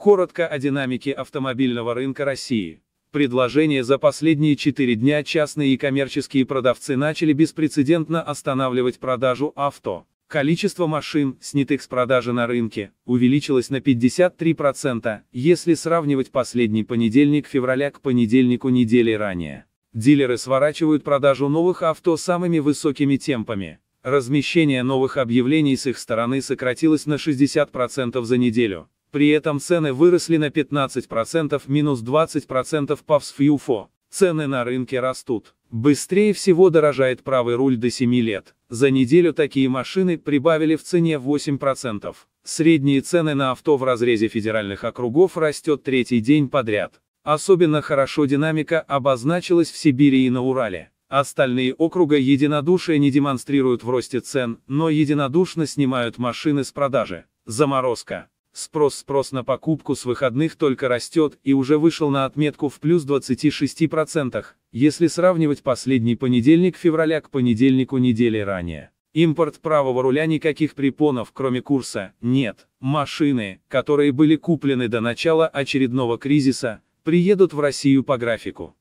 Коротко о динамике автомобильного рынка России. Предложения за последние четыре дня частные и коммерческие продавцы начали беспрецедентно останавливать продажу авто. Количество машин, снятых с продажи на рынке, увеличилось на 53%, если сравнивать последний понедельник февраля к понедельнику недели ранее. Дилеры сворачивают продажу новых авто самыми высокими темпами. Размещение новых объявлений с их стороны сократилось на 60% за неделю. При этом цены выросли на 15%, минус 20% по ВСФЮФО. Цены на рынке растут. Быстрее всего дорожает правый руль до 7 лет. За неделю такие машины прибавили в цене 8%. Средние цены на авто в разрезе федеральных округов растет третий день подряд. Особенно хорошо динамика обозначилась в Сибири и на Урале. Остальные округа единодушие не демонстрируют в росте цен, но единодушно снимают машины с продажи. Заморозка. Спрос спрос на покупку с выходных только растет и уже вышел на отметку в плюс 26%, если сравнивать последний понедельник февраля к понедельнику недели ранее. Импорт правого руля никаких препонов, кроме курса, нет. Машины, которые были куплены до начала очередного кризиса, приедут в Россию по графику.